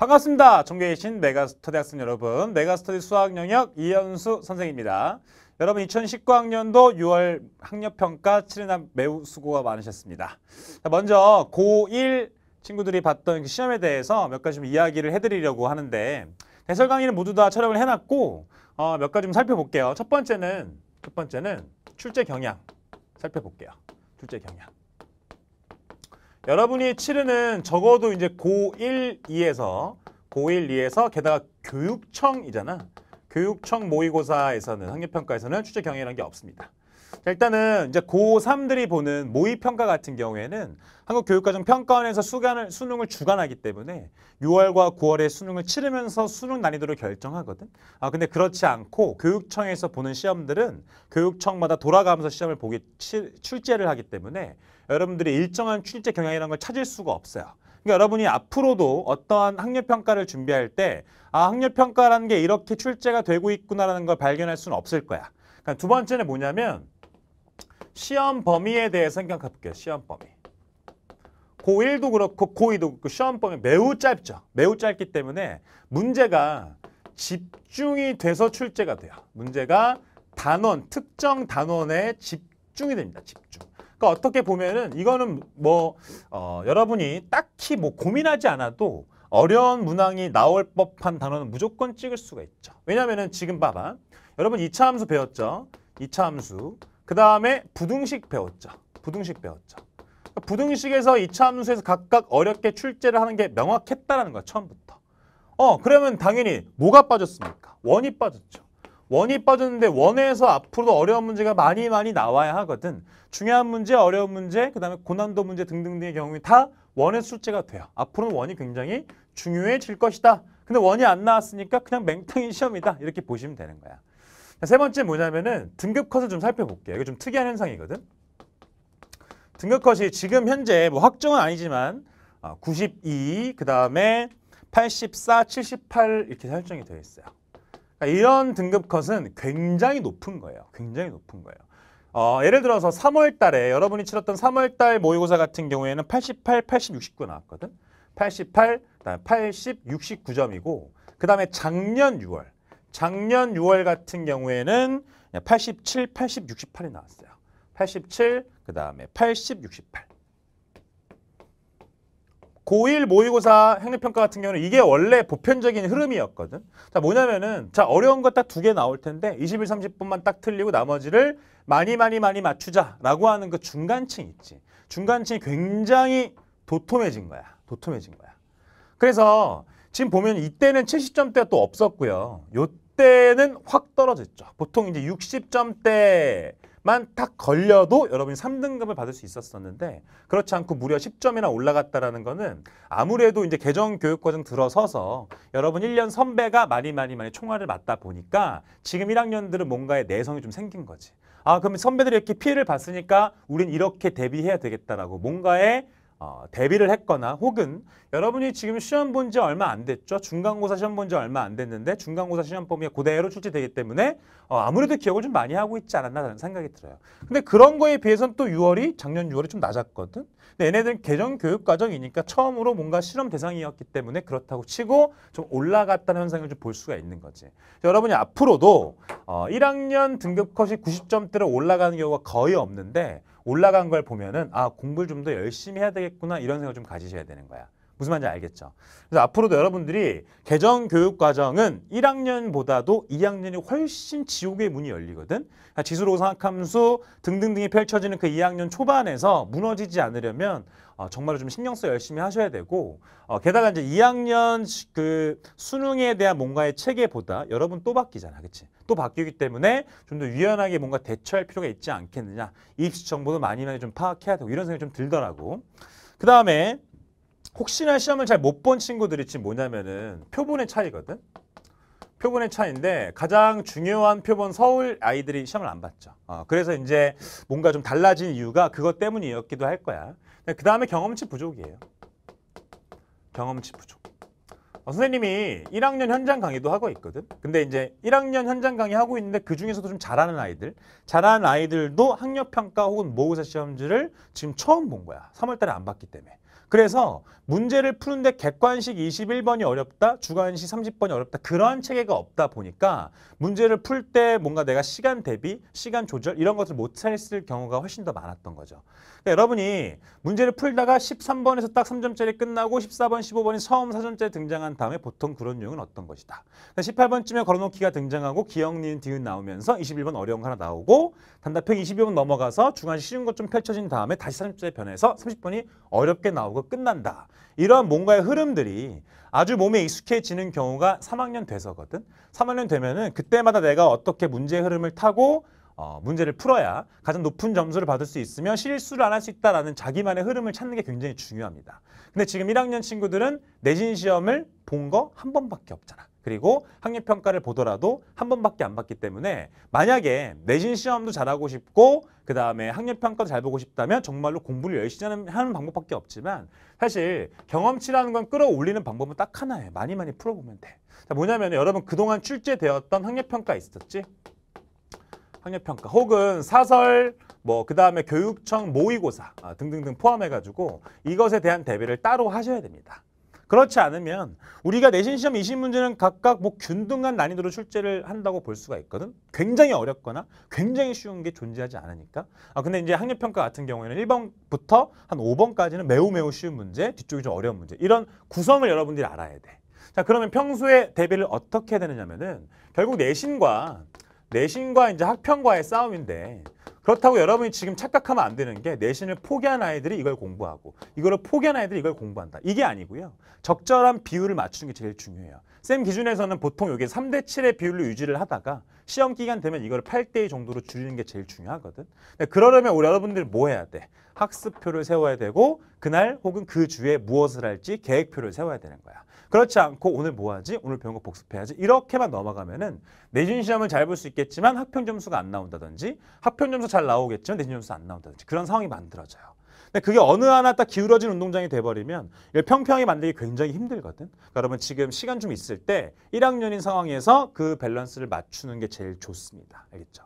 반갑습니다. 존경해 주신 메가스터디 학생 여러분, 메가스터디 수학 영역 이현수 선생입니다. 여러분 2019학년도 6월 학력평가 치르나 매우 수고가 많으셨습니다. 먼저 고1 친구들이 봤던 그 시험에 대해서 몇 가지 좀 이야기를 해드리려고 하는데 해설 강의는 모두 다 촬영을 해놨고 어, 몇 가지 좀 살펴볼게요. 첫 번째는 첫 번째는 출제 경향 살펴볼게요. 출제 경향. 여러분이 치르는 적어도 이제 고1, 2에서 고1, 2에서 게다가 교육청이잖아. 교육청 모의고사에서는 학력평가에서는 출제 경영이라는 게 없습니다. 일단은 이제 고3들이 보는 모의평가 같은 경우에는 한국교육과정평가원에서 수간을, 수능을 주관하기 때문에 6월과 9월에 수능을 치르면서 수능 난이도를 결정하거든. 아 근데 그렇지 않고 교육청에서 보는 시험들은 교육청마다 돌아가면서 시험을 보기 치, 출제를 하기 때문에 여러분들이 일정한 출제 경향이라는 걸 찾을 수가 없어요. 그러니까 여러분이 앞으로도 어떠한 학력평가를 준비할 때 아, 학력평가라는 게 이렇게 출제가 되고 있구나라는 걸 발견할 수는 없을 거야. 그러니까 두 번째는 뭐냐면 시험 범위에 대해서 생각해 볼게요. 시험 범위. 고1도 그렇고 고2도 그렇고 시험 범위 매우 짧죠. 매우 짧기 때문에 문제가 집중이 돼서 출제가 돼요. 문제가 단원, 특정 단원에 집중이 됩니다. 집중. 그러니까 어떻게 보면은 이거는 뭐 어, 여러분이 딱히 뭐 고민하지 않아도 어려운 문항이 나올 법한 단어는 무조건 찍을 수가 있죠. 왜냐면은 지금 봐봐. 여러분 2차 함수 배웠죠? 2차 함수. 그 다음에 부등식 배웠죠. 부등식 배웠죠. 그러니까 부등식에서 이차 함수에서 각각 어렵게 출제를 하는 게 명확했다라는 거야, 처음부터. 어, 그러면 당연히 뭐가 빠졌습니까? 원이 빠졌죠. 원이 빠졌는데 원에서 앞으로 도 어려운 문제가 많이 많이 나와야 하거든. 중요한 문제, 어려운 문제, 그다음에 고난도 문제 등등등의 경우에 다 원의 출제가 돼요. 앞으로는 원이 굉장히 중요해질 것이다. 근데 원이 안 나왔으니까 그냥 맹탕인 시험이다. 이렇게 보시면 되는 거야. 세 번째 뭐냐면은 등급 컷을 좀 살펴볼게요. 이거 좀 특이한 현상이거든. 등급 컷이 지금 현재 뭐 확정은 아니지만 92, 그 다음에 84, 78 이렇게 설정이 되어 있어요. 그러니까 이런 등급 컷은 굉장히 높은 거예요. 굉장히 높은 거예요. 어, 예를 들어서 3월 달에 여러분이 치렀던 3월 달 모의고사 같은 경우에는 88, 80, 69 나왔거든. 88, 그다음에 80, 69점이고 그다음에 작년 6월 작년 6월 같은 경우에는 87, 80, 68이 나왔어요. 87, 그 다음에 80, 68. 고1 모의고사 학력평가 같은 경우는 이게 원래 보편적인 흐름이었거든. 자, 뭐냐면은, 자, 어려운 것딱두 개 나올 텐데, 21, 30분만 딱 틀리고 나머지를 많이, 많이, 많이 맞추자라고 하는 그 중간층 있지. 중간층이 굉장히 도톰해진 거야. 도톰해진 거야. 그래서 지금 보면 이때는 70점대가 또 없었고요. 요때는 확 떨어졌죠. 보통 이제 60점대만 딱 걸려도 여러분이 3등급을 받을 수 있었었는데 그렇지 않고 무려 10점이나 올라갔다라는 거는 아무래도 이제 개정 교육 과정 들어서서 여러분 1년 선배가 많이 많이 많이 총알을 맞다 보니까 지금 1학년들은 뭔가의 내성이 좀 생긴 거지. 아, 그러면 선배들이 이렇게 피해를 봤으니까 우린 이렇게 대비해야 되겠다라고 뭔가의 어, 대비를 했거나 혹은 여러분이 지금 시험 본 지 얼마 안 됐죠. 중간고사 시험 본 지 얼마 안 됐는데 중간고사 시험 범위에 고대로 출제되기 때문에 어, 아무래도 기억을 좀 많이 하고 있지 않았나라는 생각이 들어요. 근데 그런 거에 비해서는 또 6월이 작년 6월이 좀 낮았거든. 근데 얘네들은 개정 교육 과정이니까 처음으로 뭔가 실험 대상이었기 때문에 그렇다고 치고 좀 올라갔다는 현상을 좀 볼 수가 있는 거지. 여러분이 앞으로도 어, 1학년 등급 컷이 90점대로 올라가는 경우가 거의 없는데 올라간 걸 보면은 아 공부를 좀 더 열심히 해야 되겠구나 이런 생각을 좀 가지셔야 되는 거야. 무슨 말인지 알겠죠? 그래서 앞으로도 여러분들이 개정 교육 과정은 1학년보다도 2학년이 훨씬 지옥의 문이 열리거든. 그러니까 지수로 상학함수 등등등이 펼쳐지는 그 2학년 초반에서 무너지지 않으려면 어, 정말로 좀 신경 써 열심히 하셔야 되고 어, 게다가 이제 2학년 그 수능에 대한 뭔가의 체계보다 여러분 또 바뀌잖아, 그렇지? 또 바뀌기 때문에 좀 더 유연하게 뭔가 대처할 필요가 있지 않겠느냐. 입시 정보도 많이 많이 좀 파악해야 되고 이런 생각이 좀 들더라고. 그 다음에 혹시나 시험을 잘 못 본 친구들이 지금 뭐냐면은 표본의 차이거든. 표본의 차인데 이 가장 중요한 표본 서울 아이들이 시험을 안 봤죠. 어, 그래서 이제 뭔가 좀 달라진 이유가 그것 때문이었기도 할 거야. 그 다음에 경험치 부족이에요. 경험치 부족. 어, 선생님이 1학년 현장 강의도 하고 있거든. 근데 이제 1학년 현장 강의 하고 있는데 그 중에서도 좀 잘하는 아이들, 잘하는 아이들도 학력평가 혹은 모의사 시험지를 지금 처음 본 거야. 3월달에 안 봤기 때문에. 그래서 문제를 푸는데 객관식 21번이 어렵다, 주관식 30번이 어렵다 그러한 음. 체계가 없다 보니까 문제를 풀 때 뭔가 내가 시간 대비, 시간 조절 이런 것을 못했을 경우가 훨씬 더 많았던 거죠. 그러니까 여러분이 문제를 풀다가 13번에서 딱 3점짜리 끝나고 14번, 15번이 처음 4점짜리 등장한 다음에 보통 그런 유형은 어떤 것이다. 그러니까 18번쯤에 걸어놓기가 등장하고 기억, 니은, 디귿 나오면서 21번 어려운 거 하나 나오고 단답형 22번 넘어가서 주관식 쉬운 것 좀 펼쳐진 다음에 다시 3점짜리 변해서 30번이 어렵게 나오고 하고 끝난다. 이러한 뭔가의 흐름들이 아주 몸에 익숙해지는 경우가 3학년 돼서거든. 3학년 되면은 그때마다 내가 어떻게 문제의 흐름을 타고 어, 문제를 풀어야 가장 높은 점수를 받을 수 있으며 실수를 안 할 수 있다라는 자기만의 흐름을 찾는 게 굉장히 중요합니다. 근데 지금 1학년 친구들은 내신 시험을 본 거 한 번밖에 없잖아. 그리고 학력 평가를 보더라도 한 번밖에 안 봤기 때문에 만약에 내신 시험도 잘하고 싶고 그 다음에 학력 평가도 잘 보고 싶다면 정말로 공부를 열심히 하는 방법밖에 없지만 사실 경험치라는 건 끌어올리는 방법은 딱 하나예요. 많이 많이 풀어보면 돼. 자, 뭐냐면 여러분 그동안 출제되었던 학력 평가 있었지? 학력 평가 혹은 사설 뭐그 다음에 교육청 모의고사 아, 등등등 포함해가지고 이것에 대한 대비를 따로 하셔야 됩니다. 그렇지 않으면 우리가 내신 시험 이십 문제는 각각 뭐 균등한 난이도로 출제를 한다고 볼 수가 있거든. 굉장히 어렵거나 굉장히 쉬운 게 존재하지 않으니까. 아 근데 이제 학력 평가 같은 경우에는 일번부터한 오번까지는 매우 매우 쉬운 문제, 뒤쪽이 좀 어려운 문제. 이런 구성을 여러분들이 알아야 돼. 자, 그러면 평소에 대비를 어떻게 해야 되느냐면은 결국 내신과 내신과 이제 학평과의 싸움인데 그렇다고 여러분이 지금 착각하면 안 되는 게 내신을 포기한 아이들이 이걸 공부하고 이거를 포기한 아이들이 이걸 공부한다. 이게 아니고요. 적절한 비율을 맞추는 게 제일 중요해요. 쌤 기준에서는 보통 이게 3대 7의 비율로 유지를 하다가 시험 기간 되면 이걸 8대 2 정도로 줄이는 게 제일 중요하거든. 그러려면 우리 여러분들 뭐 해야 돼? 학습표를 세워야 되고 그날 혹은 그 주에 무엇을 할지 계획표를 세워야 되는 거야. 그렇지 않고 오늘 뭐 하지? 오늘 배운 거 복습해야지. 이렇게만 넘어가면은 내신 시험을 잘 볼 수 있겠지만 학평 점수가 안 나온다든지 학평 점수 잘 나오겠지만 내신 점수 안 나온다든지 그런 상황이 만들어져요. 근데 그게 어느 하나 딱 기울어진 운동장이 돼버리면 평평히 만들기 굉장히 힘들거든. 그러니까 여러분 지금 시간 좀 있을 때 1학년인 상황에서 그 밸런스를 맞추는 게 제일 좋습니다. 알겠죠?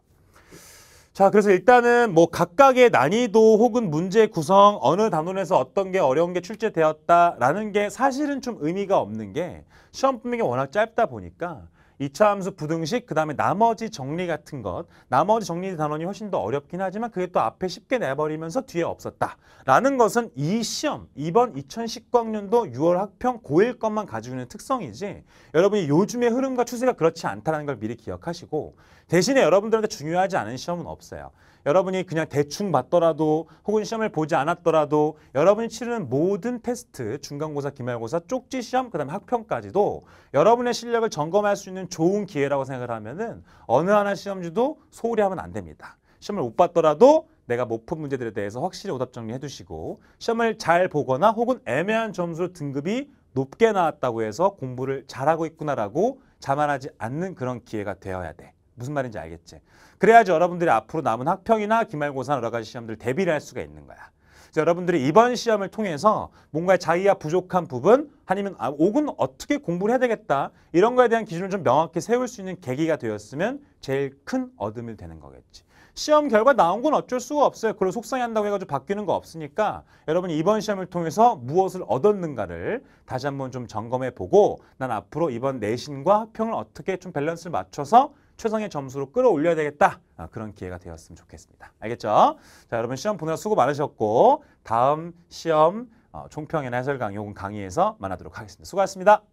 자, 그래서 일단은 뭐 각각의 난이도 혹은 문제 구성 어느 단원에서 어떤 게 어려운 게 출제되었다라는 게 사실은 좀 의미가 없는 게 시험 분명히 워낙 짧다 보니까 2차 함수 부등식 그다음에 나머지 정리 같은 것 나머지 정리 단원이 훨씬 더 어렵긴 하지만 그게 또 앞에 쉽게 내버리면서 뒤에 없었다라는 것은 이 시험 이번 2019학년도 6월 학평 고일 것만 가지고 있는 특성이지 여러분이 요즘의 흐름과 추세가 그렇지 않다는 걸 미리 기억하시고 대신에 여러분들한테 중요하지 않은 시험은 없어요. 여러분이 그냥 대충 봤더라도 혹은 시험을 보지 않았더라도 여러분이 치르는 모든 테스트 중간고사 기말고사 쪽지 시험 그다음에 학평까지도 여러분의 실력을 점검할 수 있는 있는 좋은 기회라고 생각을 하면은 어느 하나 시험지도 소홀히 하면 안 됩니다. 시험을 못 봤더라도 내가 못 푼 문제들에 대해서 확실히 오답 정리해 두시고 시험을 잘 보거나 혹은 애매한 점수로 등급이 높게 나왔다고 해서 공부를 잘하고 있구나라고 자만하지 않는 그런 기회가 되어야 돼. 무슨 말인지 알겠지? 그래야지 여러분들이 앞으로 남은 학평이나 기말고사 여러 가지 시험들 대비를 할 수가 있는 거야. 여러분들이 이번 시험을 통해서 뭔가 자기가 부족한 부분 아니면 아, 혹은 어떻게 공부를 해야 되겠다 이런 거에 대한 기준을 좀 명확히 세울 수 있는 계기가 되었으면 제일 큰어둠이 되는 거겠지. 시험 결과 나온 건 어쩔 수가 없어요. 그걸 속상해한다고 해가지고 바뀌는 거 없으니까 여러분이 이번 시험을 통해서 무엇을 얻었는가를 다시 한번 좀 점검해 보고 난 앞으로 이번 내신과 평을 어떻게 좀 밸런스를 맞춰서 최상의 점수로 끌어올려야 되겠다. 아, 그런 기회가 되었으면 좋겠습니다. 알겠죠? 자, 여러분 시험 보느라 수고 많으셨고 다음 시험 어, 총평이나 해설 강의 혹은 강의에서 만나도록 하겠습니다. 수고하셨습니다.